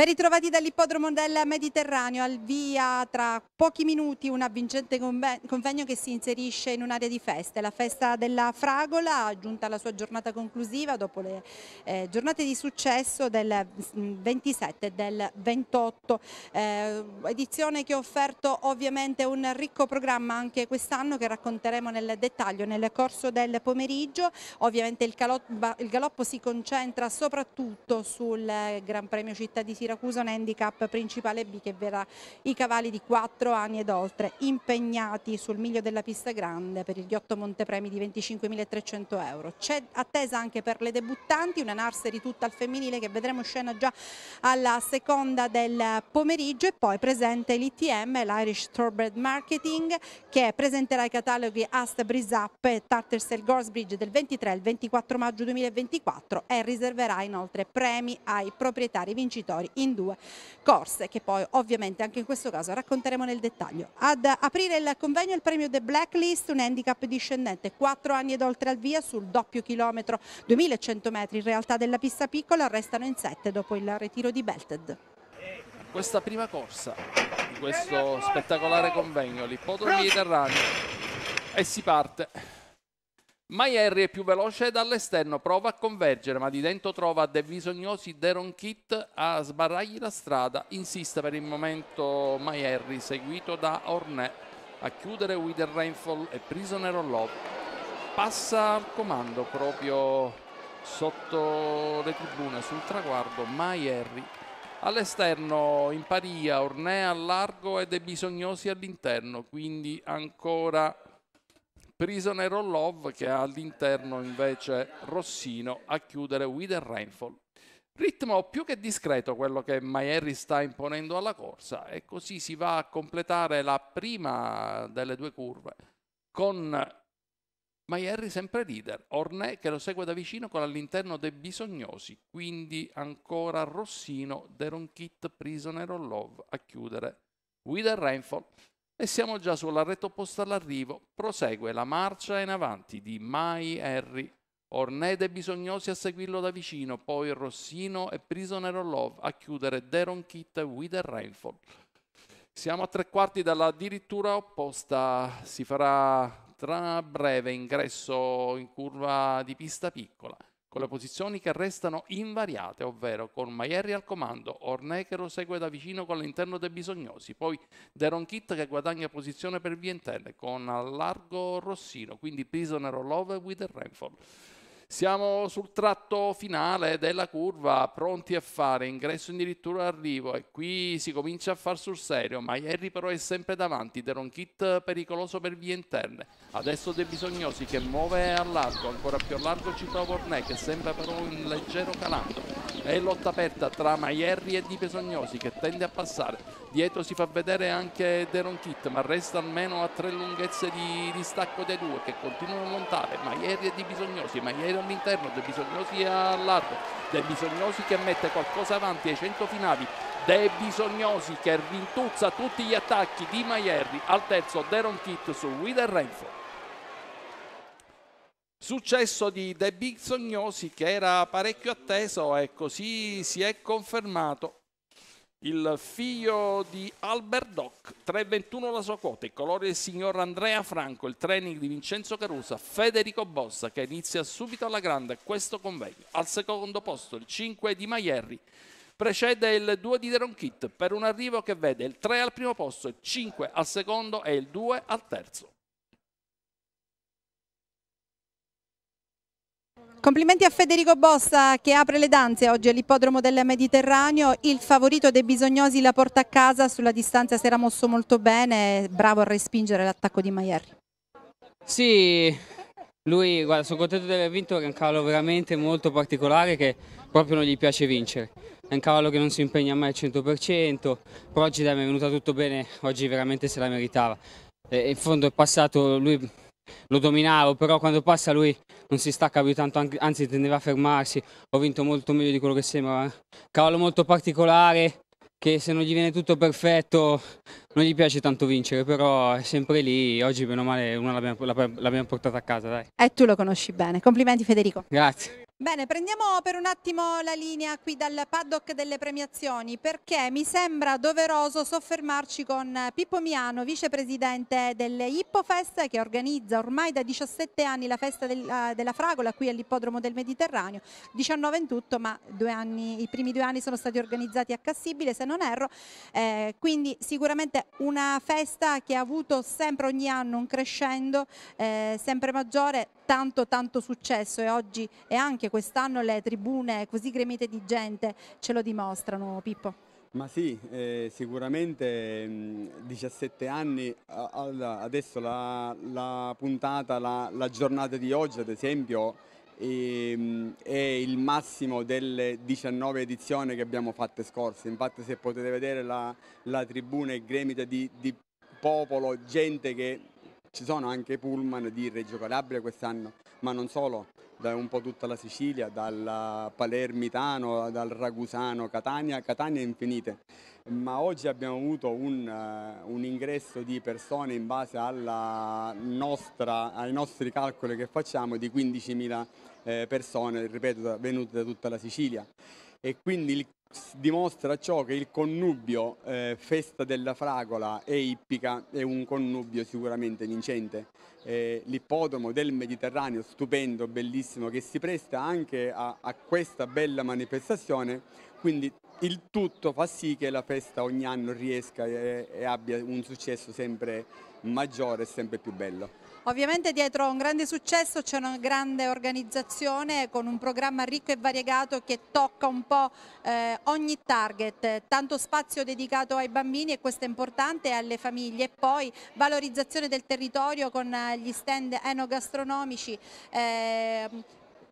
Ben ritrovati dall'ippodromo del Mediterraneo, al via tra pochi minuti un avvincente convegno che si inserisce in un'area di feste, la festa della Fragola, giunta alla sua giornata conclusiva dopo le eh, giornate di successo del 27 mm, e del 28, eh, edizione che ha offerto ovviamente un ricco programma anche quest'anno che racconteremo nel dettaglio nel corso del pomeriggio, ovviamente il, il galoppo si concentra soprattutto sul eh, Gran Premio Città di Siracusa Siracusa un handicap principale B che verrà i cavalli di 4 anni ed oltre impegnati sul miglio della pista grande per il ghiotto Montepremi di 25.300 euro. C'è attesa anche per le debuttanti, una narseri tutta al femminile che vedremo scena già alla seconda del pomeriggio e poi presente l'ITM, l'Irish Thoroughbred Marketing che presenterà i cataloghi Ast Breeze Up e Tartersale Gorsbridge del 23 al 24 maggio 2024 e riserverà inoltre premi ai proprietari vincitori in due corse che poi ovviamente anche in questo caso racconteremo nel dettaglio. Ad aprire il convegno il premio The Blacklist, un handicap discendente, 4 anni ed oltre al via sul doppio chilometro 2100 metri in realtà della pista piccola, restano in 7 dopo il ritiro di Belted. Questa prima corsa di questo spettacolare convegno, l'ippodromo mediterraneo e si parte. Maierri è più veloce dall'esterno, prova a convergere, ma di dentro trova De Bisognosi, Deron Kit a sbarrargli la strada. Insiste per il momento Maierri, seguito da Ornè. A chiudere Wither Rainfall e Prisoner of Love. Passa al comando proprio sotto le tribune, sul traguardo, Maierri. All'esterno in paria, Ornè al largo e De Bisognosi all'interno, quindi ancora Prisoner of Love che ha all'interno invece Rossino a chiudere With a Rainfall. Ritmo più che discreto quello che Maierri sta imponendo alla corsa e così si va a completare la prima delle due curve con Maierri sempre leader, Ornè che lo segue da vicino con all'interno dei bisognosi, quindi ancora Rossino, Deron Kit, Prisoner of Love a chiudere With a Rainfall e siamo già sulla rete opposta all'arrivo. Prosegue la marcia in avanti di Mai Harry. Ornede bisognosi a seguirlo da vicino, poi Rossino e Prisoner Love a chiudere Deron Kit e Wither Rainfall. Siamo a tre quarti dalla dirittura opposta, si farà tra breve ingresso in curva di pista piccola con le posizioni che restano invariate, ovvero con Maieri al comando, Ornè che lo segue da vicino con l'interno dei bisognosi, poi Deronchit che guadagna posizione per via interna con largo Rossino, quindi Prisoner of Love with Renford. Siamo sul tratto finale della curva, pronti a fare ingresso addirittura arrivo e qui si comincia a far sul serio, ma Jerry però è sempre davanti, Deron Kit pericoloso per vie interne. Adesso De Bisognosi che muove a largo, ancora più a largo Cito Vornè che sembra però un leggero calando. È lotta aperta tra Maierri e Di Bisognosi che tende a passare dietro si fa vedere anche Deron Kit ma resta almeno a tre lunghezze di distacco dei due che continuano a montare Maieri e Di Bisognosi Maieri all'interno, De Bisognosi al largo De Bisognosi che mette qualcosa avanti ai 100 finali De Bisognosi che rintuzza tutti gli attacchi di Maieri al terzo Deron Kit su guida Renfro Successo di De Bisognosi che era parecchio atteso e così si è confermato il figlio di Albert Doc, 3.21 la sua quota, il colore del signor Andrea Franco, il training di Vincenzo Caruso, Federico Bossa che inizia subito alla grande questo convegno. Al secondo posto il 5 di Maierri, precede il 2 di Deron Kit per un arrivo che vede il 3 al primo posto, il 5 al secondo e il 2 al terzo. Complimenti a Federico Bossa che apre le danze oggi all'ippodromo del Mediterraneo, il favorito dei bisognosi la porta a casa, sulla distanza si era mosso molto bene, bravo a respingere l'attacco di Maieri. Sì, lui, guarda, sono contento di aver vinto, è un cavallo veramente molto particolare che proprio non gli piace vincere. È un cavallo che non si impegna mai al 100%, però oggi mi è venuta tutto bene, oggi veramente se la meritava. E, in fondo è passato, lui lo dominavo, però quando passa lui non si stacca più tanto, anzi tendeva a fermarsi, ho vinto molto meglio di quello che sembra. Eh. Cavallo molto particolare, che se non gli viene tutto perfetto non gli piace tanto vincere, però è sempre lì, oggi meno male una l'abbiamo, l'abbiamo portata a casa. Dai. E tu lo conosci bene, complimenti Federico. Grazie. Bene, prendiamo per un attimo la linea qui dal paddock delle premiazioni perché mi sembra doveroso soffermarci con Pippo Miano, vicepresidente dell'Ippofest che organizza ormai da 17 anni la festa del, eh, della fragola qui all'ippodromo del Mediterraneo, 19 in tutto ma anni, i primi due anni sono stati organizzati a Cassibile se non erro, eh, quindi sicuramente una festa che ha avuto sempre ogni anno un crescendo eh, sempre maggiore, tanto tanto successo e oggi e anche quest'anno le tribune così gremite di gente ce lo dimostrano Pippo. Ma sì, eh, sicuramente mh, mm, 17 anni, adesso la, la puntata, la, la giornata di oggi ad esempio Ehm, è il massimo delle 19 edizioni che abbiamo fatte scorse. Infatti se potete vedere la, la tribuna è gremita di, di popolo, gente che ci sono anche pullman di Reggio Calabria quest'anno, ma non solo, da un po' tutta la Sicilia, dal palermitano, dal ragusano, Catania, Catania infinite. Ma oggi abbiamo avuto un, uh, un ingresso di persone in base nostra, ai nostri calcoli che facciamo di 15.000 eh, persone, ripeto, venute da tutta la Sicilia. E quindi il, dimostra ciò che il connubio eh, festa della fragola e ippica è un connubio sicuramente vincente. Eh, l'ippodromo del Mediterraneo, stupendo, bellissimo, che si presta anche a, a questa bella manifestazione, quindi il tutto fa sì che la festa ogni anno riesca e, e abbia un successo sempre maggiore e sempre più bello. Ovviamente dietro a un grande successo c'è una grande organizzazione con un programma ricco e variegato che tocca un po' eh, ogni target, tanto spazio dedicato ai bambini e questo è importante alle famiglie e poi valorizzazione del territorio con eh, gli stand enogastronomici. Eh,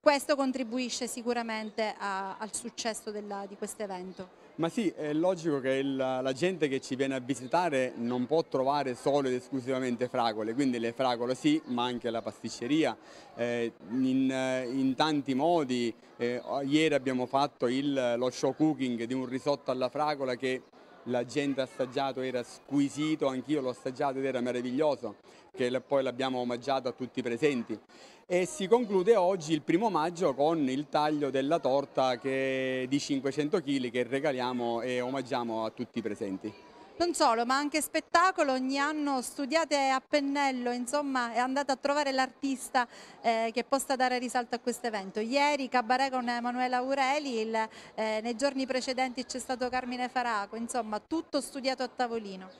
questo contribuisce sicuramente a, al successo della, di questo evento. Ma sì, è logico che il, la gente che ci viene a visitare non può trovare solo ed esclusivamente fragole, quindi le fragole sì, ma anche la pasticceria eh, in, in, tanti modi. Eh, ieri abbiamo fatto il, lo show cooking di un risotto alla fragola che la gente ha assaggiato, era squisito, anch'io l'ho assaggiato ed era meraviglioso, che poi l'abbiamo omaggiato a tutti i presenti. E si conclude oggi il primo maggio con il taglio della torta che, di 500 kg che regaliamo e omaggiamo a tutti i presenti. Non solo, ma anche spettacolo, ogni anno studiate a pennello, insomma è andata a trovare l'artista eh, che possa dare risalto a questo evento. Ieri Cabaret con Emanuela Aureli, il, eh, nei giorni precedenti c'è stato Carmine Faraco, insomma tutto studiato a tavolino.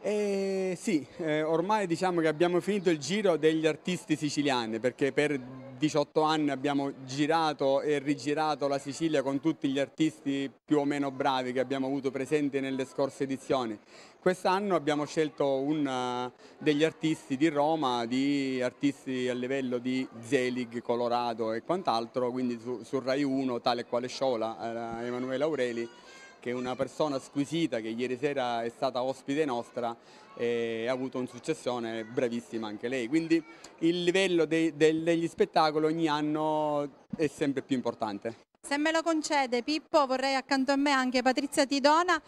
Eh, sì, eh, ormai diciamo che abbiamo finito il giro degli artisti siciliani perché per 18 anni abbiamo girato e rigirato la Sicilia con tutti gli artisti più o meno bravi che abbiamo avuto presenti nelle scorse edizioni. Quest'anno abbiamo scelto un, eh, degli artisti di Roma, di artisti a livello di Zelig, Colorado e quant'altro, quindi su, su Rai 1, tale e quale Sciola, eh, Emanuele Aureli, che è una persona squisita che ieri sera è stata ospite nostra e eh, ha avuto un successone bravissima anche lei. Quindi il livello de de degli spettacoli ogni anno è sempre più importante. Se me lo concede Pippo vorrei accanto a me anche Patrizia Tidona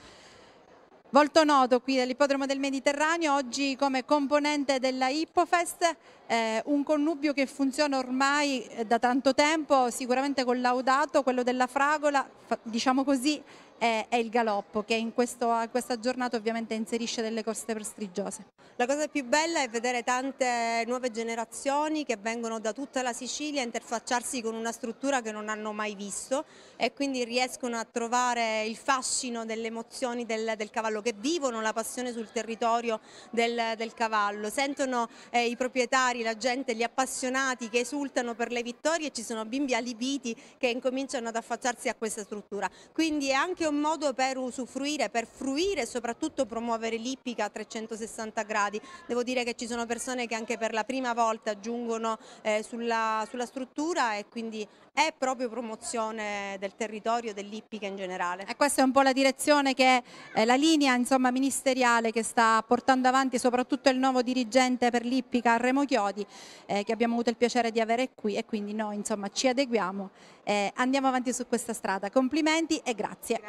Volto noto qui dell'Ippodromo del Mediterraneo, oggi come componente della Hippofest, eh, un connubio che funziona ormai eh, da tanto tempo, sicuramente collaudato, quello della fragola, diciamo così, è, e il galoppo che in questo, questa giornata ovviamente inserisce delle corse prestigiose. La cosa più bella è vedere tante nuove generazioni che vengono da tutta la Sicilia a interfacciarsi con una struttura che non hanno mai visto e quindi riescono a trovare il fascino delle emozioni del, del cavallo, che vivono la passione sul territorio del, del cavallo, sentono eh, i proprietari, la gente, gli appassionati che esultano per le vittorie e ci sono bimbi alibiti che incominciano ad affacciarsi a questa struttura. Quindi è anche un modo per usufruire, per fruire e soprattutto promuovere l'ippica a 360 gradi. Devo dire che ci sono persone che anche per la prima volta giungono eh, sulla, sulla struttura e quindi e proprio promozione del territorio dell'ippica in generale. E questa è un po' la direzione che eh, la linea insomma, ministeriale che sta portando avanti soprattutto il nuovo dirigente per l'ippica Remo Chiodi eh, che abbiamo avuto il piacere di avere qui e quindi noi insomma, ci adeguiamo e eh, andiamo avanti su questa strada. Complimenti e grazie.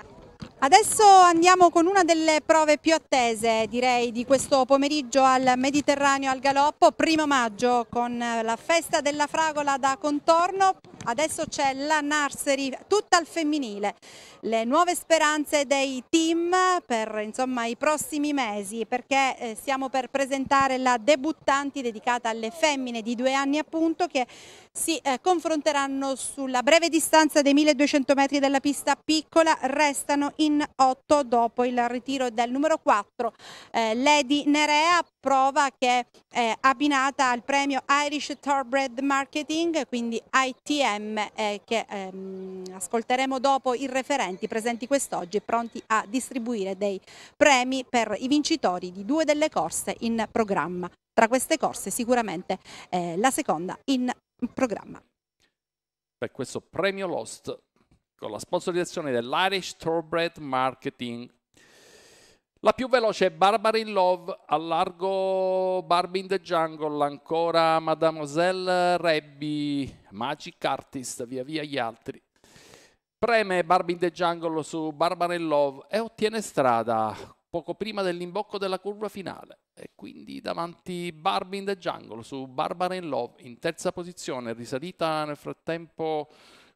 Adesso andiamo con una delle prove più attese direi di questo pomeriggio al Mediterraneo al Galoppo, primo maggio con eh, la festa della fragola da contorno adesso c'è la Nursery, tutta al femminile. Le nuove speranze dei team per insomma, i prossimi mesi, perché eh, stiamo per presentare la debuttanti dedicata alle femmine di due anni appunto, che si eh, confronteranno sulla breve distanza dei 1200 metri della pista piccola, restano in 8 dopo il ritiro del numero 4, eh, Lady Nerea, prova che è abbinata al premio Irish Thoroughbred Marketing, quindi ITM, eh, che ehm, ascolteremo dopo i referenti presenti quest'oggi e pronti a distribuire dei premi per i vincitori di due delle corse in programma. Tra queste corse sicuramente eh, la seconda in programma. Per questo premio Lost, con la sponsorizzazione dell'Irish Thoroughbred Marketing la più veloce è Barbara in Love, al largo Barbie in the Jungle, ancora Mademoiselle Rebby, Magic Artist, via via gli altri. Preme Barbie in the Jungle su Barbara in Love e ottiene strada poco prima dell'imbocco della curva finale. E quindi davanti Barbie in the Jungle su Barbara in Love in terza posizione, risalita nel frattempo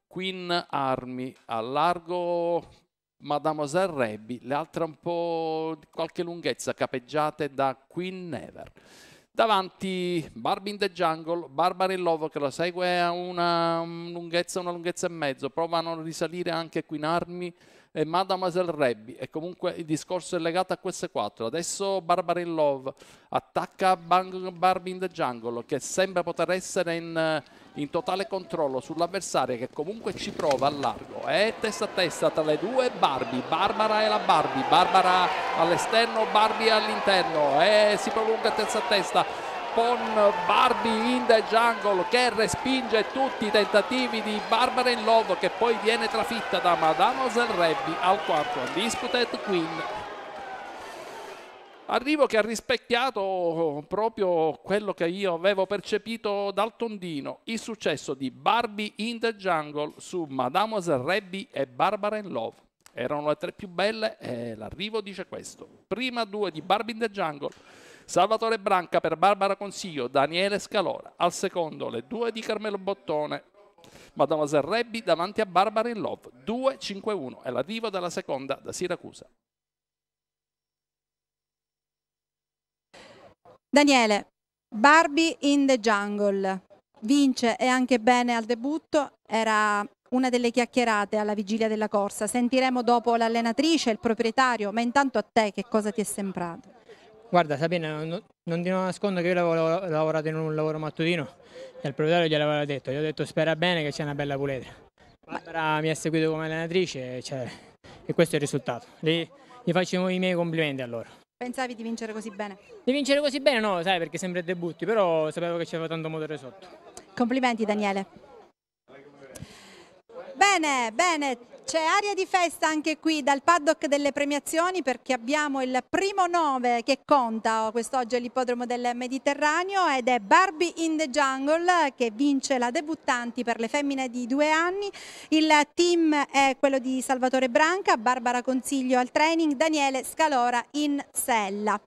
Queen Army, al largo Mademoiselle Rebby, le altre un po' di qualche lunghezza capeggiate da Queen Never. Davanti Barbie in the Jungle, Barbara in Love che la segue a una lunghezza, una lunghezza e mezzo, provano a risalire anche Queen Army e Mademoiselle Rebbi e comunque il discorso è legato a queste quattro. Adesso Barbara in Love attacca Bang, Barbie in the Jungle che sembra poter essere in, eh, in totale controllo sull'avversaria che comunque ci prova a largo. E testa a testa tra le due Barbie, Barbara e la Barbie, Barbara all'esterno, Barbie all'interno e si prolunga testa a testa con Barbie in the jungle che respinge tutti i tentativi di Barbara in Love che poi viene trafitta da Mademoiselle Rebbi al quarto Disputed Queen arrivo che ha rispecchiato proprio quello che io avevo percepito dal tondino il successo di Barbie in the jungle su Mademoiselle Rebbi e Barbara in Love erano le tre più belle e l'arrivo dice questo prima due di Barbie in the jungle Salvatore Branca per Barbara Consiglio, Daniele Scalora. Al secondo le due di Carmelo Bottone. Mademoiselle Rebbi davanti a Barbara in Love 2-5-1 è l'arrivo della seconda da Siracusa. Daniele, Barbie in the Jungle vince e anche bene al debutto, era una delle chiacchierate alla vigilia della corsa. Sentiremo dopo l'allenatrice, il proprietario, ma intanto a te che cosa ti è sembrato? Guarda Sabina, non, non ti nascondo che io avevo lavorato in un lavoro mattutino e il proprietario gliel'avevo detto, gli ho detto spera bene che c'è una bella puletra. Barbara mi ha seguito come allenatrice cioè, e questo è il risultato. Gli, gli faccio i miei complimenti a loro. Pensavi di vincere così bene? Di vincere così bene no, sai, perché sempre debutti, però sapevo che c'era tanto motore sotto. Complimenti Daniele. Bene, bene, c'è aria di festa anche qui dal paddock delle premiazioni perché abbiamo il primo nove che conta quest'oggi all'ippodromo del Mediterraneo ed è Barbie in the Jungle che vince la debuttanti per le femmine di due anni. Il team è quello di Salvatore Branca, Barbara Consiglio al training, Daniele Scalora in sella.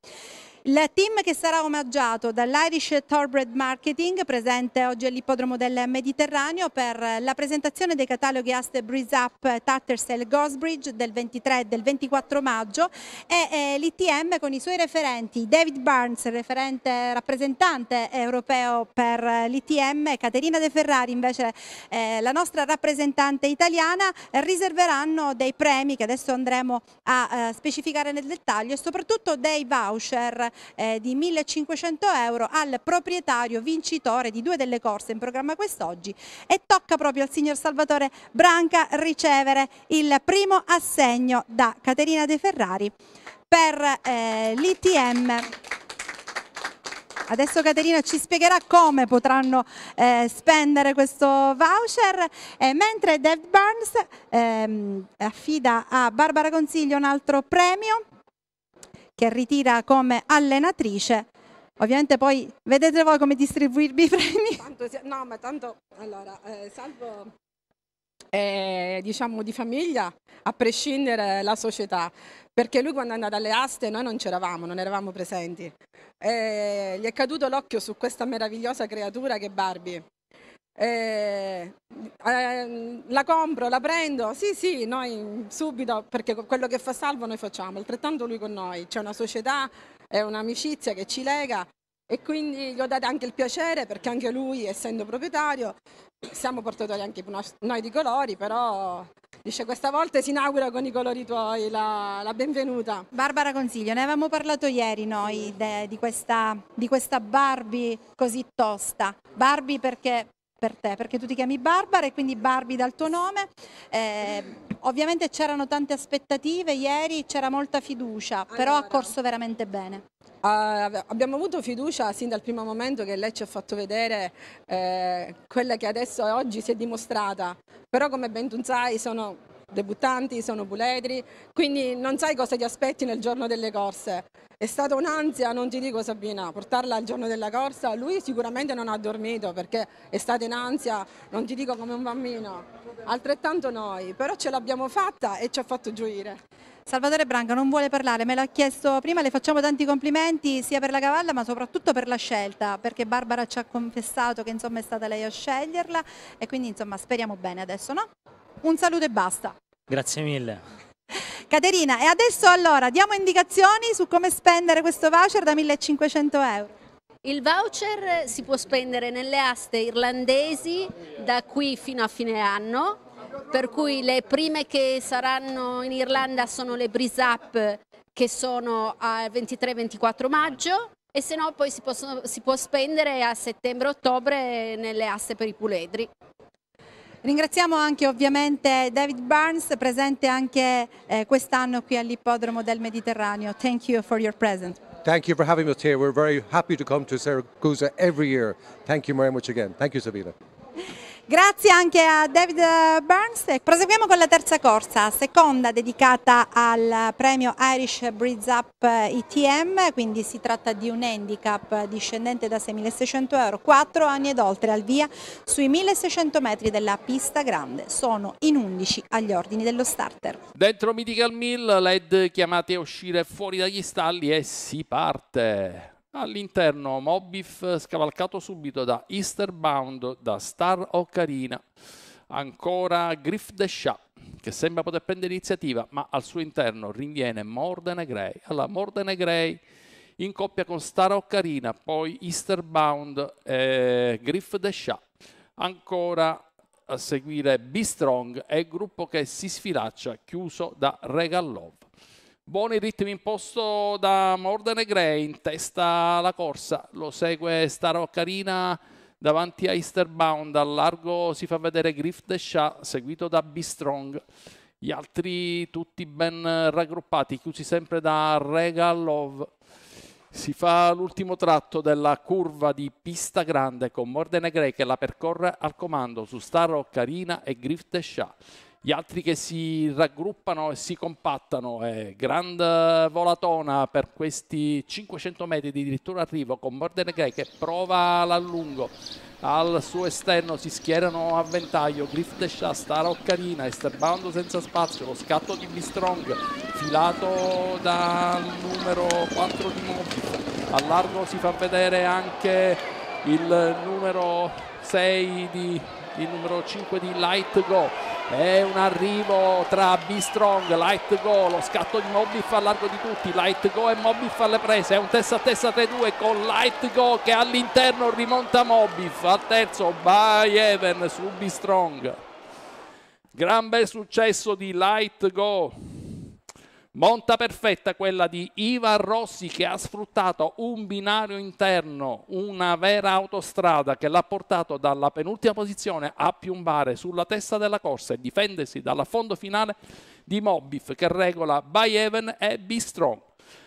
Il team che sarà omaggiato dall'Irish Thorbred Marketing presente oggi all'Ippodromo del Mediterraneo per la presentazione dei cataloghi Aste Breeze Up Tattersall Gosbridge del 23 e del 24 maggio e eh, l'ITM con i suoi referenti David Burns, referente rappresentante europeo per l'ITM, e Caterina De Ferrari invece eh, la nostra rappresentante italiana, riserveranno dei premi che adesso andremo a eh, specificare nel dettaglio e soprattutto dei voucher eh, di 1500 euro al proprietario vincitore di due delle corse in programma quest'oggi e tocca proprio al signor Salvatore Branca ricevere il primo assegno da Caterina De Ferrari per eh, l'ITM Adesso Caterina ci spiegherà come potranno eh, spendere questo voucher, e eh, mentre Dave Burns ehm, affida a Barbara Consiglio un altro premio che ritira come allenatrice. Ovviamente poi vedete voi come distribuirvi i premi. Tanto, no, ma tanto, allora, eh, salvo eh, diciamo di famiglia, a prescindere la società, perché lui quando è andato alle aste noi non c'eravamo, non eravamo presenti. Eh, gli è caduto l'occhio su questa meravigliosa creatura che è Barbie eh, eh, la compro, la prendo, sì sì, noi subito, perché quello che fa salvo noi facciamo, altrettanto lui con noi, c'è una società, è un'amicizia che ci lega e quindi gli ho dato anche il piacere perché anche lui essendo proprietario siamo portatori anche noi di colori, però dice questa volta si inaugura con i colori tuoi la, la benvenuta. Barbara Consiglio, ne avevamo parlato ieri noi de, di, questa, di, questa, Barbie così tosta. Barbie perché per te, perché tu ti chiami Barbara e quindi Barbie dal tuo nome. Eh, ovviamente c'erano tante aspettative ieri, c'era molta fiducia, allora. però ha corso veramente bene. Uh, abbiamo avuto fiducia sin dal primo momento che lei ci ha fatto vedere eh, quella che adesso oggi si è dimostrata, però come ben tu sai sono debuttanti, sono puledri, quindi non sai cosa ti aspetti nel giorno delle corse. È stata un'ansia, non ti dico Sabina, portarla al giorno della corsa, lui sicuramente non ha dormito perché è stata in ansia, non ti dico come un bambino, altrettanto noi, però ce l'abbiamo fatta e ci ha fatto gioire. Salvatore Branca non vuole parlare, me l'ha chiesto prima, le facciamo tanti complimenti sia per la cavalla ma soprattutto per la scelta, perché Barbara ci ha confessato che insomma è stata lei a sceglierla e quindi insomma speriamo bene adesso, no? Un saluto e basta. Grazie mille. Caterina, e adesso allora diamo indicazioni su come spendere questo voucher da 1500 euro. Il voucher si può spendere nelle aste irlandesi da qui fino a fine anno, per cui le prime che saranno in Irlanda sono le Brisap che sono al 23-24 maggio e se no poi si, possono, si può spendere a settembre-ottobre nelle aste per i puledri. Ringraziamo anche ovviamente David Barnes, presente anche eh, quest'anno qui all'Ippodromo del Mediterraneo. Thank you for your presence. Thank you for having us here. We're very happy to come to Saragossa every year. Thank you very much again. Thank you, Sabina. Grazie anche a David eh, Burns. Proseguiamo con la terza corsa, seconda dedicata al premio Irish Breeds Up ITM, eh, quindi si tratta di un handicap discendente da 6.600 euro, 4 anni ed oltre al via sui 1.600 metri della pista grande. Sono in 11 agli ordini dello starter. Dentro Mythical Mill, LED chiamate a uscire fuori dagli stalli e si parte. All'interno Mobif scavalcato subito da Easterbound, da Star Ocarina, ancora Griff the Shah che sembra poter prendere iniziativa ma al suo interno rinviene Morden e Gray. Allora Morden e Gray in coppia con Star Ocarina, poi Easterbound e Griff the Shah, ancora a seguire Be Strong e gruppo che si sfilaccia chiuso da Regal Love. Buoni ritmi in posto da Morden e Gray, in testa la corsa, lo segue Staroccarina davanti a Easterbound, al largo si fa vedere Griff Shah, seguito da B-Strong. Gli altri tutti ben raggruppati, chiusi sempre da Regal Love. Si fa l'ultimo tratto della curva di pista grande con Morden e Gray che la percorre al comando su Star Carina e Griff Shah gli altri che si raggruppano e si compattano. Eh, grand volatona per questi 500 metri di dirittura arrivo con Mordernegre che prova l'allungo. Al suo esterno si schierano a ventaglio Griff De Shasta, Occarina, Esterbando senza spazio, lo scatto di Bistrong filato dal numero 4 di Mobita. A largo si fa vedere anche il numero 6 di il numero 5 di Light Go è un arrivo tra B-Strong, Light Go, lo scatto di Mobif a largo di tutti, Light Go e Mobif alle prese, è un testa a testa 3-2 con Light Go che all'interno rimonta Mobif, al terzo by Even su B-Strong. Gran bel successo di Light Go. Monta perfetta quella di Ivan Rossi che ha sfruttato un binario interno, una vera autostrada che l'ha portato dalla penultima posizione a piombare sulla testa della corsa e difendersi dall'affondo finale di Mobif che regola Byeven e Bistrong.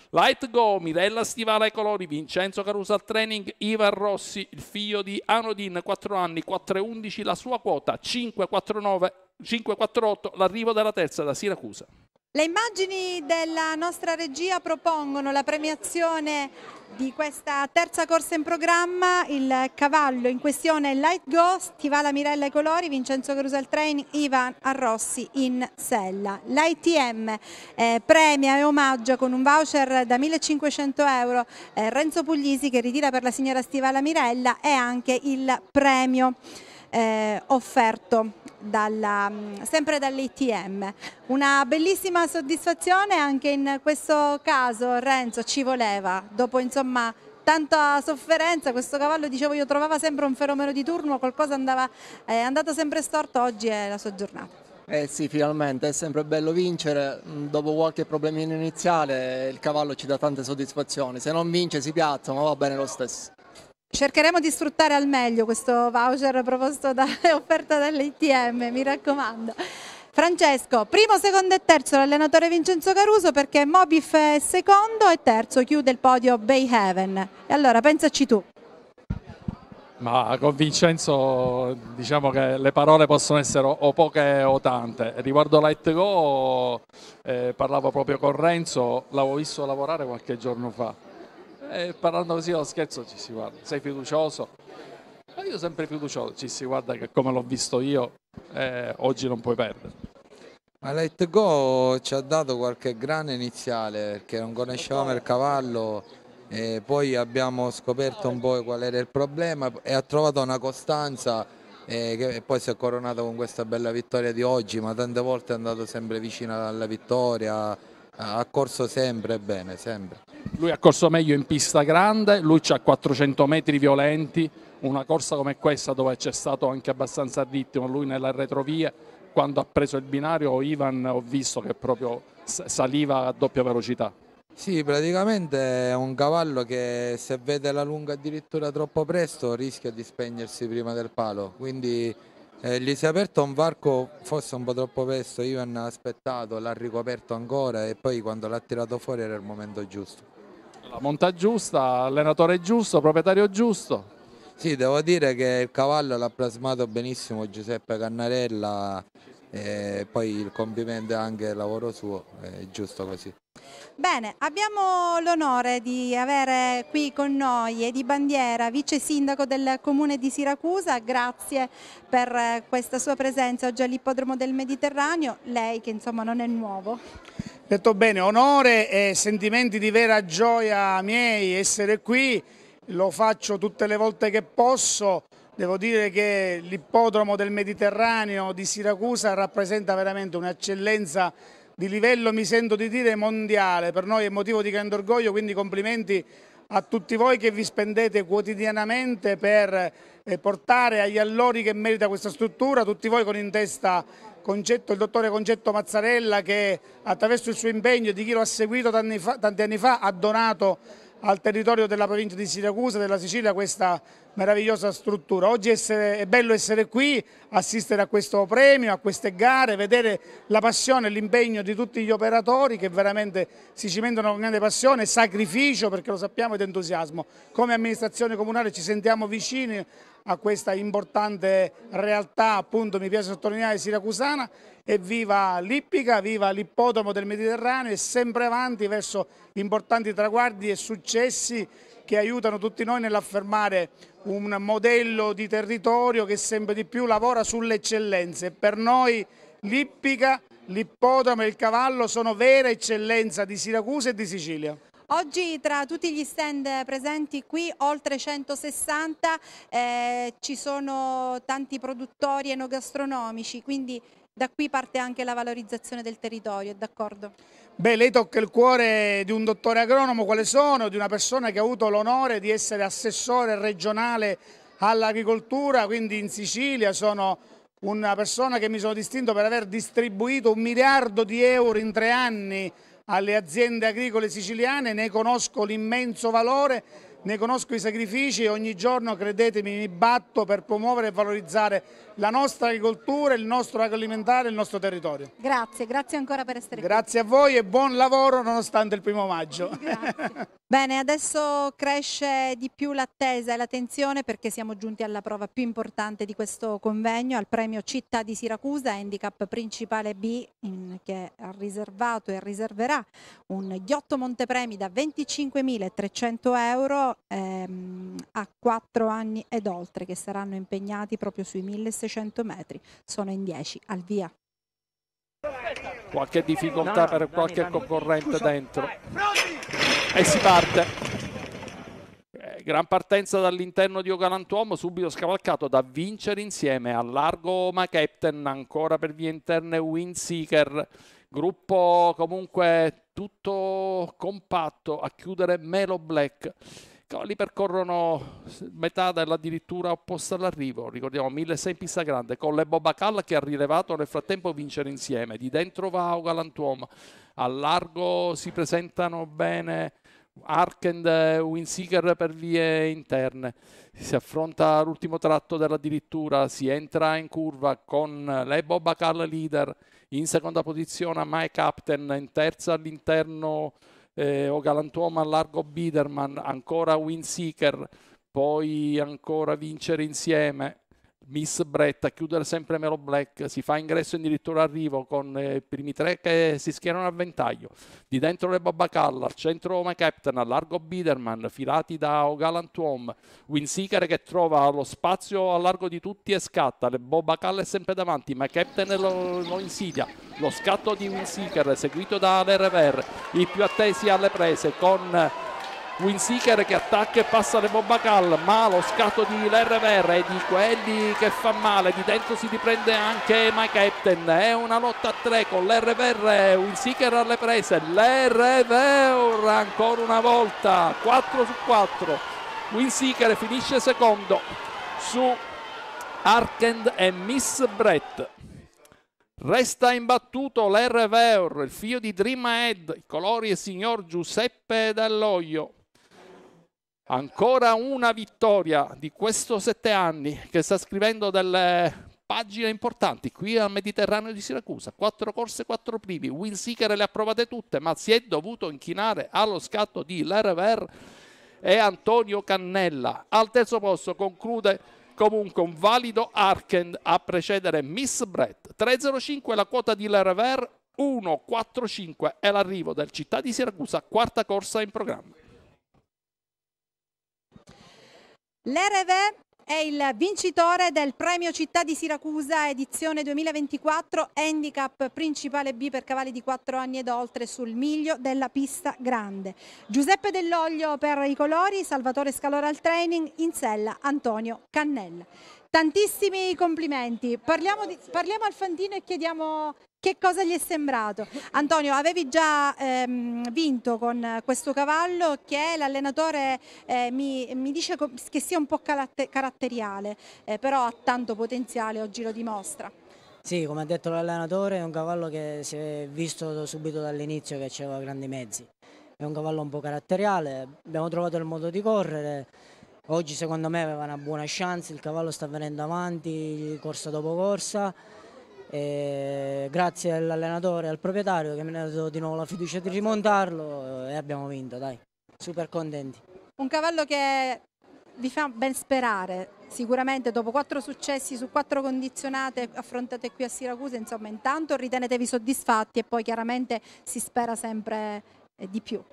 Light Go, Mirella Stivale ai colori, Vincenzo Caruso al training, Ivan Rossi, il figlio di Anodin, 4 anni, 4,11 la sua quota, 5,49, 5,48 l'arrivo della terza da Siracusa. Le immagini della nostra regia propongono la premiazione di questa terza corsa in programma, il cavallo in questione Light Ghost, Tivala Mirella ai colori, Vincenzo Carusel Train, Ivan Arrossi in sella. L'ITM eh, premia e omaggia con un voucher da 1500 euro eh, Renzo Puglisi che ritira per la signora Stivala Mirella e anche il premio eh, offerto dalla, sempre dall'ITM. Una bellissima soddisfazione anche in questo caso Renzo ci voleva, dopo insomma tanta sofferenza, questo cavallo dicevo io trovava sempre un fenomeno di turno, qualcosa andava, è andata sempre storto, oggi è la sua giornata. Eh sì, finalmente, è sempre bello vincere, dopo qualche problemino iniziale il cavallo ci dà tante soddisfazioni, se non vince si piazza ma va bene lo stesso. Cercheremo di sfruttare al meglio questo voucher proposto da, offerta dall'ITM, mi raccomando. Francesco, primo, secondo e terzo l'allenatore Vincenzo Caruso perché Mobif è secondo e terzo chiude il podio Bayhaven. E allora pensaci tu. Ma con Vincenzo diciamo che le parole possono essere o poche o tante. Riguardo Light Go eh, parlavo proprio con Renzo, l'avevo visto lavorare qualche giorno fa eh, parlando così allo scherzo ci si guarda, sei fiducioso? Ma io sempre fiducioso, ci si guarda che come l'ho visto io eh, oggi non puoi perdere. Ma Let Go ci ha dato qualche grana iniziale perché non conoscevamo il cavallo e poi abbiamo scoperto un po' qual era il problema e ha trovato una costanza eh, che poi si è coronato con questa bella vittoria di oggi ma tante volte è andato sempre vicino alla vittoria ha corso sempre bene, sempre. Lui ha corso meglio in pista grande, lui ha 400 metri violenti, una corsa come questa dove c'è stato anche abbastanza ritmo, lui nella retrovia quando ha preso il binario Ivan ho visto che proprio saliva a doppia velocità. Sì, praticamente è un cavallo che se vede la lunga addirittura troppo presto rischia di spegnersi prima del palo, quindi eh, gli si è aperto un varco forse un po' troppo presto, Ivan ha aspettato, l'ha ricoperto ancora e poi quando l'ha tirato fuori era il momento giusto. La monta giusta, allenatore giusto, proprietario giusto. Sì, devo dire che il cavallo l'ha plasmato benissimo Giuseppe Cannarella, e poi il compimento è anche il lavoro suo, è giusto così. Bene, abbiamo l'onore di avere qui con noi Edi Bandiera, vice sindaco del comune di Siracusa, grazie per eh, questa sua presenza oggi all'ippodromo del Mediterraneo, lei che insomma non è nuovo. Detto bene, onore e sentimenti di vera gioia miei essere qui lo faccio tutte le volte che posso. Devo dire che l'ippodromo del Mediterraneo di Siracusa rappresenta veramente un'eccellenza di livello, mi sento di dire, mondiale. Per noi è motivo di grande orgoglio, quindi complimenti a tutti voi che vi spendete quotidianamente per eh, portare agli allori che merita questa struttura, tutti voi con in testa Concetto, il dottore Concetto Mazzarella che attraverso il suo impegno di chi lo ha seguito tanti fa, tanti anni fa ha donato al territorio della provincia di Siracusa, della Sicilia, questa meravigliosa struttura. Oggi essere, è bello essere qui, assistere a questo premio, a queste gare, vedere la passione e l'impegno di tutti gli operatori che veramente si cimentano con grande passione, sacrificio perché lo sappiamo ed entusiasmo. Come amministrazione comunale ci sentiamo vicini a questa importante realtà, appunto mi piace sottolineare siracusana, e viva l'Ippica, viva l'ippodromo del Mediterraneo e sempre avanti verso importanti traguardi e successi che aiutano tutti noi nell'affermare un modello di territorio che sempre di più lavora sulle eccellenze. Per noi l'Ippica, l'ippodromo e il cavallo sono vera eccellenza di Siracusa e di Sicilia. Oggi tra tutti gli stand presenti qui, oltre 160, eh, ci sono tanti produttori enogastronomici, quindi da qui parte anche la valorizzazione del territorio, è d'accordo? Beh, lei tocca il cuore di un dottore agronomo, quale sono, di una persona che ha avuto l'onore di essere assessore regionale all'agricoltura, quindi in Sicilia sono una persona che mi sono distinto per aver distribuito un miliardo di euro in tre anni alle aziende agricole siciliane, ne conosco l'immenso valore ne conosco i sacrifici e ogni giorno, credetemi, mi batto per promuovere e valorizzare la nostra agricoltura, il nostro agroalimentare e il nostro territorio. Grazie, grazie ancora per essere qui. Grazie a voi e buon lavoro nonostante il primo maggio. Bene, adesso cresce di più l'attesa e l'attenzione perché siamo giunti alla prova più importante di questo convegno, al premio Città di Siracusa, handicap principale B, in, che ha riservato e riserverà un ghiotto montepremi da 25.300 euro ehm, a quattro anni ed oltre che saranno impegnati proprio sui 1600 metri, sono in 10 al via. Qualche difficoltà no, no, per qualche Dani, concorrente Scusa. dentro. E si parte eh, gran partenza dall'interno di Ogalantuomo, subito scavalcato da vincere insieme a largo Ma Machepten, ancora per vie interne Windseeker, gruppo comunque tutto compatto a chiudere Melo Black li percorrono metà dell'addirittura opposta all'arrivo. Ricordiamo 1600 in pista grande con le Bobacal che ha rilevato nel frattempo vincere insieme. Di dentro va Galantuomo A largo si presentano bene Arkend e Winseeker per vie interne. Si affronta l'ultimo tratto dell'addirittura. Si entra in curva con le Bobacal leader. In seconda posizione My Captain. In terza all'interno eh, Ogalantuoma, Largo Biderman, ancora Winseeker, poi ancora vincere insieme, Miss Brett a chiudere sempre Melo Black, si fa ingresso in dirittura arrivo con eh, i primi tre che si schierano a ventaglio, di dentro le Babacalla, al centro Oma Captain, a largo Biderman, filati da Ogalantuom, Winseeker che trova lo spazio a largo di tutti e scatta, le Babacalla è sempre davanti, ma Captain lo, lo insidia, lo scatto di Winseeker seguito da Le i più attesi alle prese con Winseeker che attacca e passa De Bobacal ma lo scatto di Lerrever è di quelli che fa male di dentro si riprende anche My Captain è una lotta a tre con Lerrever Winseeker alle prese Lerrever ancora una volta 4 su 4 Winseeker finisce secondo su Arkend e Miss Brett Resta imbattuto l'R. il figlio di Dreamhead, i colori e signor Giuseppe Dall'Oglio. Ancora una vittoria di questo sette anni che sta scrivendo delle pagine importanti qui al Mediterraneo di Siracusa. Quattro corse, quattro primi. Winseeker le ha provate tutte, ma si è dovuto inchinare allo scatto di Lerever e Antonio Cannella. Al terzo posto conclude comunque un valido Arken a precedere Miss Brett. 3.05 la quota di Lerver, 1.45 è l'arrivo del Città di Siracusa, quarta corsa in programma. L'RV è il vincitore del premio Città di Siracusa edizione 2024 handicap principale B per cavalli di 4 anni ed oltre sul miglio della pista grande. Giuseppe Dell'Oglio per i colori, Salvatore Scalora al training, in sella Antonio Cannella. Tantissimi complimenti. Parliamo, di, parliamo al Fantino e chiediamo che cosa gli è sembrato? Antonio, avevi già ehm, vinto con questo cavallo che l'allenatore eh, mi, mi, dice che sia un po' caratteriale, eh, però ha tanto potenziale oggi lo dimostra. Sì, come ha detto l'allenatore è un cavallo che si è visto subito dall'inizio che aveva grandi mezzi. È un cavallo un po' caratteriale, abbiamo trovato il modo di correre, Oggi secondo me aveva una buona chance, il cavallo sta venendo avanti corsa dopo corsa. E grazie all'allenatore e al proprietario che mi ha dato di nuovo la fiducia di rimontarlo e abbiamo vinto, dai, super contenti. Un cavallo che vi fa ben sperare, sicuramente dopo quattro successi su quattro condizionate affrontate qui a Siracusa, insomma intanto ritenetevi soddisfatti e poi chiaramente si spera sempre eh, di più.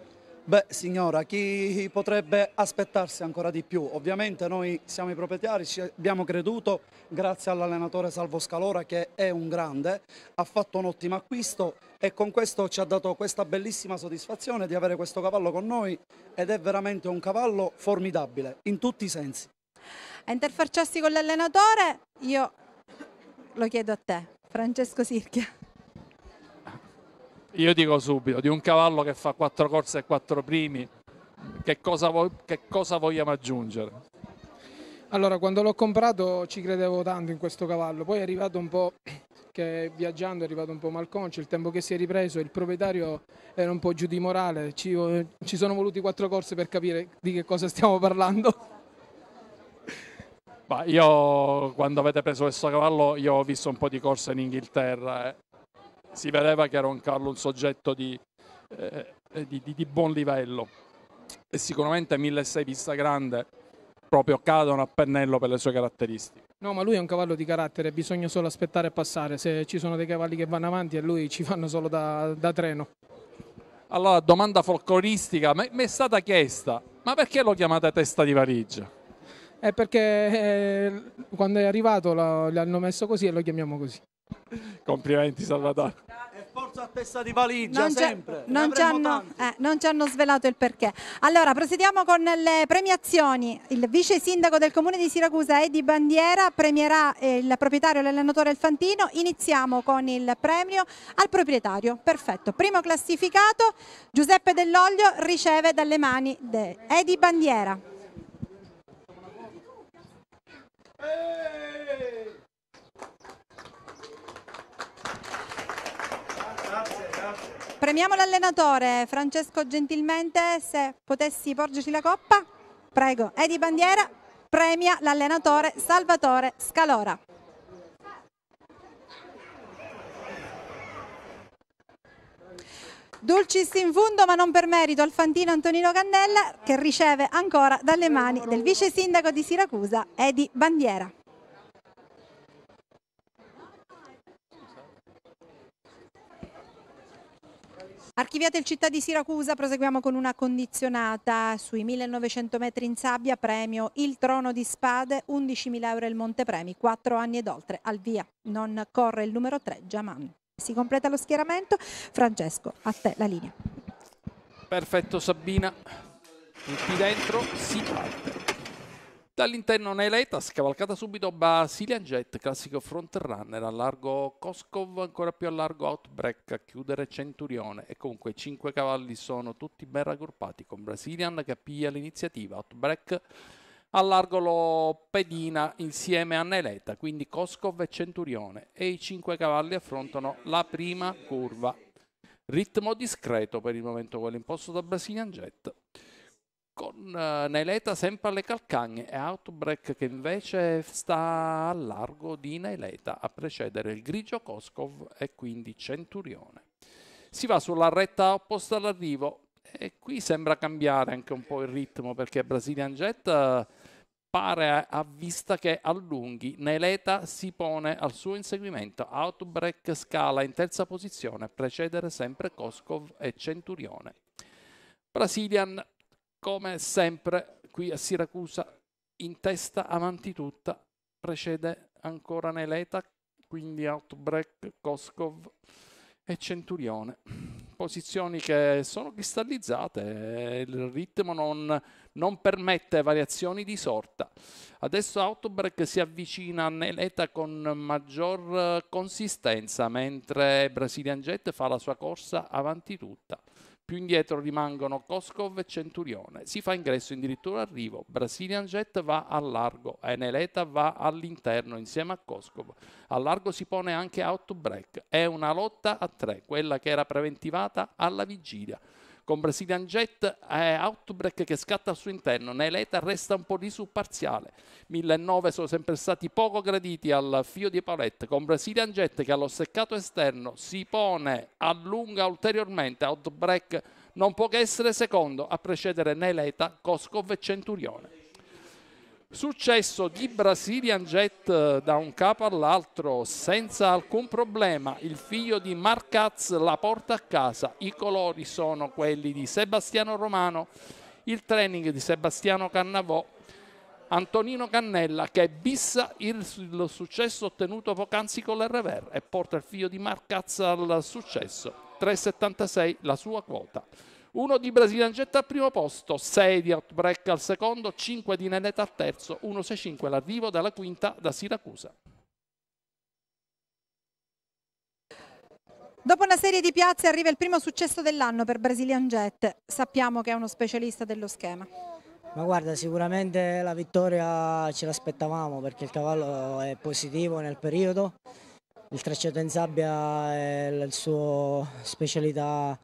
Beh signora, chi potrebbe aspettarsi ancora di più? Ovviamente noi siamo i proprietari, ci abbiamo creduto grazie all'allenatore Salvo Scalora che è un grande, ha fatto un ottimo acquisto e con questo ci ha dato questa bellissima soddisfazione di avere questo cavallo con noi ed è veramente un cavallo formidabile in tutti i sensi. A interfacciarsi con l'allenatore io lo chiedo a te, Francesco Sirchia io dico subito, di un cavallo che fa quattro corse e quattro primi, che cosa, che cosa vogliamo aggiungere? Allora, quando l'ho comprato ci credevo tanto in questo cavallo, poi è arrivato un po' che viaggiando è arrivato un po' malconcio, il tempo che si è ripreso, il proprietario era un po' giù di morale, ci, ci sono voluti quattro corse per capire di che cosa stiamo parlando. Ma io quando avete preso questo cavallo io ho visto un po' di corse in Inghilterra eh si vedeva che era un Carlo un soggetto di, eh, di, di, di buon livello e sicuramente 1.600 pista grande proprio cadono a pennello per le sue caratteristiche. No, ma lui è un cavallo di carattere, bisogna solo aspettare e passare. Se ci sono dei cavalli che vanno avanti e lui ci fanno solo da, da treno. Allora, domanda folcloristica, mi è stata chiesta, ma perché lo chiamate testa di Variggia? È perché eh, quando è arrivato hanno messo così e lo chiamiamo così. Complimenti Salvatore. E forza a testa di valigia, non sempre. Non ci, hanno, eh, non ci, hanno, svelato il perché. Allora, procediamo con le premiazioni. Il vice sindaco del comune di Siracusa, Edi Bandiera, premierà eh, il proprietario e l'allenatore Elfantino. Iniziamo con il premio al proprietario. Perfetto. Primo classificato, Giuseppe Dell'Oglio riceve dalle mani di Edi Bandiera. Ehi! Premiamo l'allenatore Francesco gentilmente, se potessi porgerci la coppa. Prego, è di bandiera, premia l'allenatore Salvatore Scalora. Dulcis in fundo ma non per merito al fantino Antonino Cannella che riceve ancora dalle mani del vice sindaco di Siracusa Edi Bandiera. Archiviate il Città di Siracusa, proseguiamo con una condizionata sui 1900 metri in sabbia, premio Il Trono di Spade, 11.000 euro il montepremi, 4 anni ed oltre, al via. Non corre il numero 3, Giaman. Si completa lo schieramento, Francesco, a te la linea. Perfetto Sabina, tutti dentro, si parte. Dall'interno Neleta, scavalcata subito Basilian Jet, classico front runner a largo Koskov, ancora più a largo Outbreak, a chiudere Centurione e comunque i 5 cavalli sono tutti ben raggruppati con Brazilian che appiglia l'iniziativa, Outbreak a largo lo pedina insieme a Neleta, quindi Koskov e Centurione e i 5 cavalli affrontano la prima curva. Ritmo discreto per il momento quello imposto da Brazilian Jet con eh, Naileta sempre alle calcagne e Outbreak che invece sta a largo di Naileta a precedere il grigio Koskov e quindi Centurione. Si va sulla retta opposta all'arrivo e qui sembra cambiare anche un po' il ritmo perché Brazilian Jet eh, pare a vista che allunghi. Neleta si pone al suo inseguimento. Outbreak scala in terza posizione, precedere sempre Koskov e Centurione. Brazilian come sempre qui a Siracusa in testa avanti tutta precede ancora Neleta quindi Outbreak, Koskov e Centurione posizioni che sono cristallizzate il ritmo non, non permette variazioni di sorta adesso Outbreak si avvicina a Neleta con maggior consistenza mentre Brazilian Jet fa la sua corsa avanti tutta più indietro rimangono Koskov e Centurione. Si fa ingresso in addirittura arrivo. Brazilian Jet va al largo. Eneleta va all'interno insieme a Koskov. Al largo si pone anche out È una lotta a tre, quella che era preventivata alla vigilia con Brazilian Jet e Outbreak che scatta al suo interno. Neleta resta un po' lì su parziale. 1009 sono sempre stati poco graditi al fio di Paulette con Brazilian Jet che allo seccato esterno si pone, allunga ulteriormente. Outbreak non può che essere secondo a precedere Neleta, Koskov e Centurione. Successo di Brazilian Jet eh, da un capo all'altro, senza alcun problema. Il figlio di Marcaz la porta a casa. I colori sono quelli di Sebastiano Romano, il training di Sebastiano Cannavò, Antonino Cannella che bissa il, il successo ottenuto poc'anzi con l'RVR e porta il figlio di Marcaz al successo. 3,76 la sua quota. 1 di Brasilangetta al primo posto, 6 di Outbreak al secondo, 5 di Neneta al terzo, 1-6-5 l'arrivo dalla quinta da Siracusa. Dopo una serie di piazze arriva il primo successo dell'anno per Brazilian Jet, sappiamo che è uno specialista dello schema. Ma guarda, sicuramente la vittoria ce l'aspettavamo perché il cavallo è positivo nel periodo, il tracciato in sabbia è la sua specialità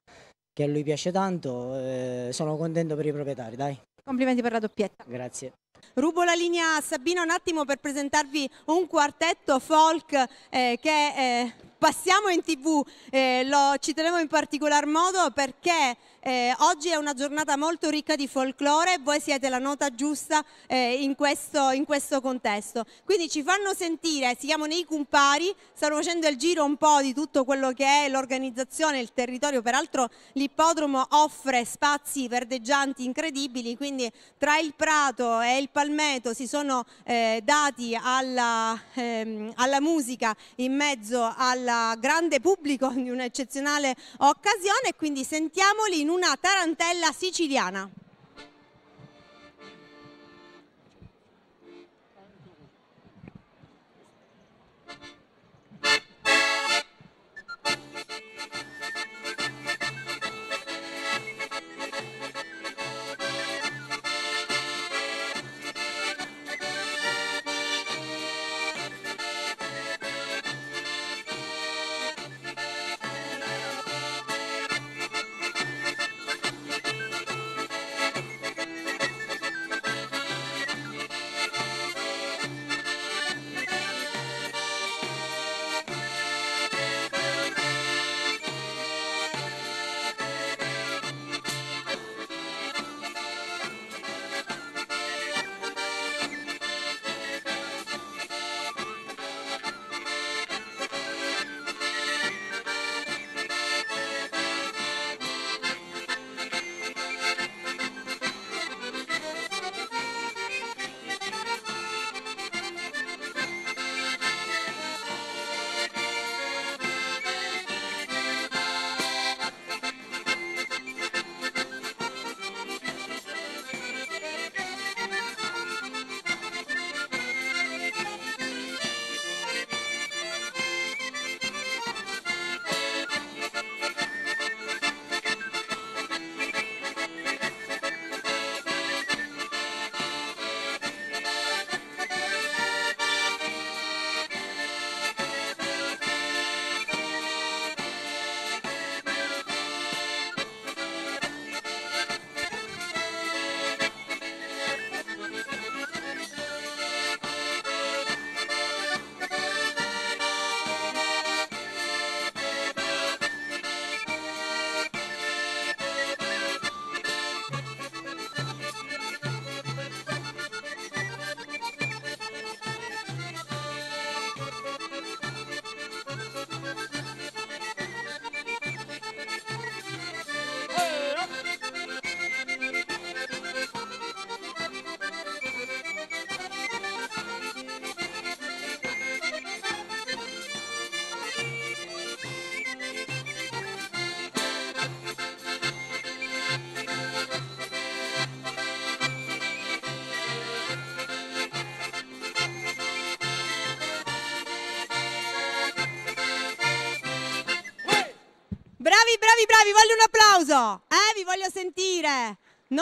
che a lui piace tanto. Eh, sono contento per i proprietari, dai. Complimenti per la doppietta. Grazie. Rubo la linea a Sabino un attimo per presentarvi un quartetto folk eh, che eh, passiamo in tv, eh, lo citeremo in particolar modo perché eh, oggi è una giornata molto ricca di folklore e voi siete la nota giusta eh, in, questo, in, questo, contesto. Quindi ci fanno sentire, si chiamano i Cumpari, stanno facendo il giro un po' di tutto quello che è l'organizzazione, il territorio, peraltro l'ippodromo offre spazi verdeggianti incredibili, quindi tra il prato e il palmeto si sono eh, dati alla, ehm, alla musica in mezzo al grande pubblico di un'eccezionale occasione, quindi sentiamoli in un una tarantella siciliana.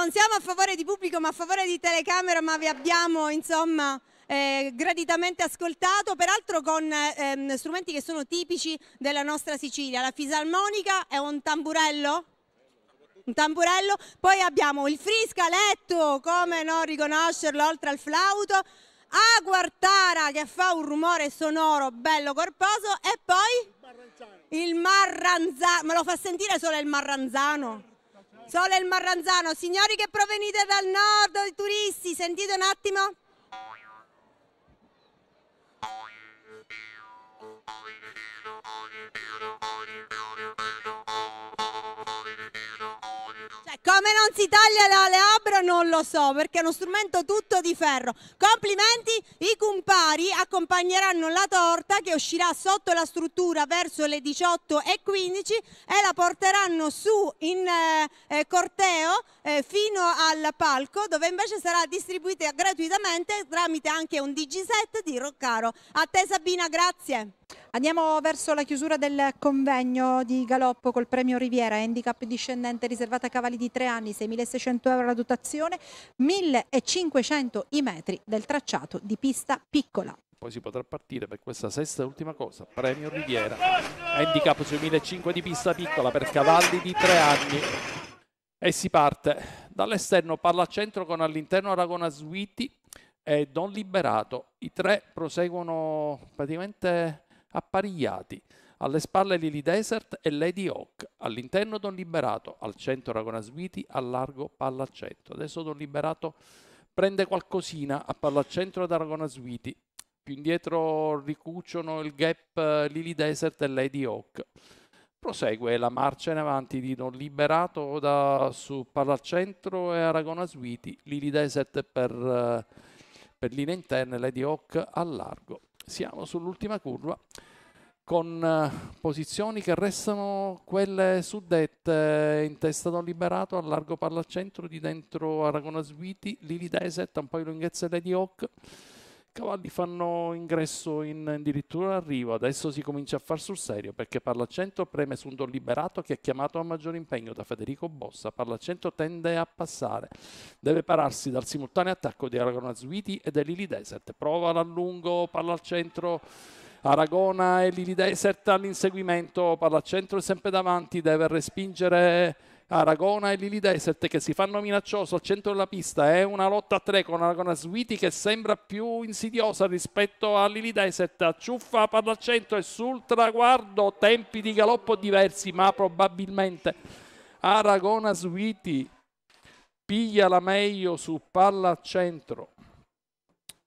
non siamo a favore di pubblico ma a favore di telecamera ma vi abbiamo insomma eh, graditamente ascoltato, peraltro con ehm, strumenti che sono tipici della nostra Sicilia, la fisarmonica è un tamburello? Un tamburello, poi abbiamo il friscaletto, come non riconoscerlo oltre al flauto, a Guartara che fa un rumore sonoro bello corposo e poi il marranzano, me lo fa sentire solo il marranzano? Sole il Marranzano. Signori che provenite dal nord, i turisti, sentite un attimo. Thank you. Come non si taglia le leabra non lo so, perché è uno strumento tutto di ferro. Complimenti, i compari accompagneranno la torta che uscirà sotto la struttura verso le 18.15 e la porteranno su in eh, eh, corteo eh, fino al palco, dove invece sarà distribuita gratuitamente tramite anche un digiset di Roccaro. A te Sabina, grazie. Andiamo verso la chiusura del convegno di Galoppo col premio Riviera, handicap discendente riservata a cavalli di 3 anni, 6.600 euro la dotazione, 1.500 i metri del tracciato di pista piccola. Poi si potrà partire per questa sesta e ultima cosa, premio Riviera, handicap sui 1.500 di pista piccola per cavalli di 3 anni. E si parte dall'esterno, palla a centro con all'interno Aragona Switti e Don Liberato. I tre proseguono praticamente apparigliati. Alle spalle Lily Desert e Lady Hawk, all'interno Don Liberato, al centro Sviti, al largo Palla Centro. Adesso Don Liberato prende qualcosina a Palla Centro da Sviti. più indietro ricuciono il gap eh, Lily Desert e Lady Hawk. Prosegue la marcia in avanti di Don Liberato da, su Palacentro e Aragona Sviti, Lily Desert per, eh, per linea interna e Lady Hawk a largo siamo sull'ultima curva con eh, posizioni che restano quelle suddette eh, in testa non liberato a largo palla al centro di dentro Aragona Sviti, Lili Dese, un po' di lunghezza Lady Hawk cavalli fanno ingresso in addirittura arrivo, adesso si comincia a far sul serio perché Parlacento preme su un don liberato che è chiamato a maggior impegno da Federico Bossa, Parlacento tende a passare, deve pararsi dal simultaneo attacco di Aragona Zuiti e dell'Ili Desert, prova l'allungo, palla al centro Aragona e l'Ili Desert all'inseguimento, palla centro è sempre davanti, deve respingere Aragona e Lily Desert che si fanno minaccioso al centro della pista, è eh? una lotta a tre con Aragona Sweetie che sembra più insidiosa rispetto a Lily Desert, Ciuffa palla al centro e sul traguardo tempi di galoppo diversi ma probabilmente Aragona Sweetie piglia la meglio su palla al centro.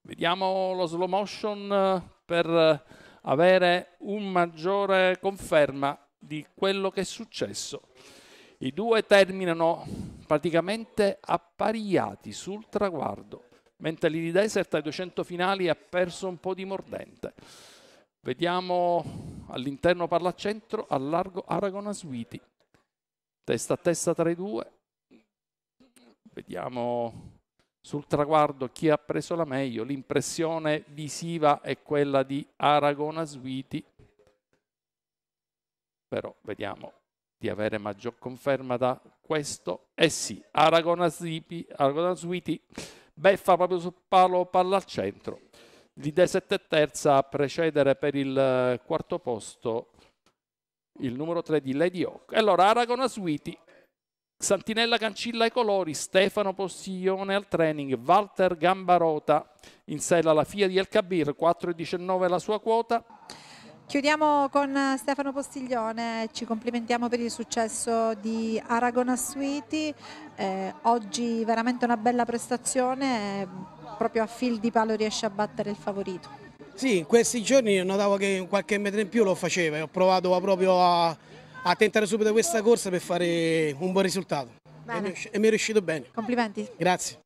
Vediamo lo slow motion eh, per avere un maggiore conferma di quello che è successo. I due terminano praticamente appariati sul traguardo, mentre l'Iri Desert ai 200 finali ha perso un po' di mordente. Vediamo all'interno parla a centro, al largo Aragon Asuiti. Testa a testa tra i due. Vediamo sul traguardo chi ha preso la meglio. L'impressione visiva è quella di Aragon Asuiti. Però vediamo di avere maggior conferma da questo? Eh sì, Aragon Aragonasuiti beffa proprio sul palo palla al centro. L'idea 7 terza a precedere per il eh, quarto posto il numero 3 di Lady Hawk. Allora Aragon Aragonasuiti, Santinella cancilla i colori, Stefano Possione al training, Walter Gambarota in sella alla FIA di El Kabir, 4,19 la sua quota, Chiudiamo con eh, Stefano Postiglione, ci complimentiamo per il successo di Aragona Suiti, eh, oggi veramente una bella prestazione, eh, proprio a fil di palo riesce a battere il favorito. Sì, in questi giorni notavo che qualche metro in più lo faceva e ho provato proprio a, a tentare subito questa corsa per fare un buon risultato e mi, è riuscito bene. Complimenti. Grazie.